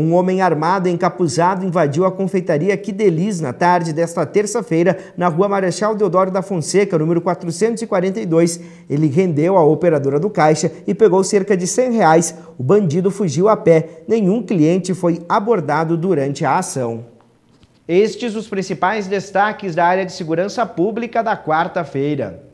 Um homem armado e encapuzado invadiu a confeitaria Deliz na tarde desta terça-feira, na rua Marechal Deodoro da Fonseca, número 442. Ele rendeu a operadora do caixa e pegou cerca de 100 reais. O bandido fugiu a pé. Nenhum cliente foi abordado durante a ação. Estes os principais destaques da área de segurança pública da quarta-feira.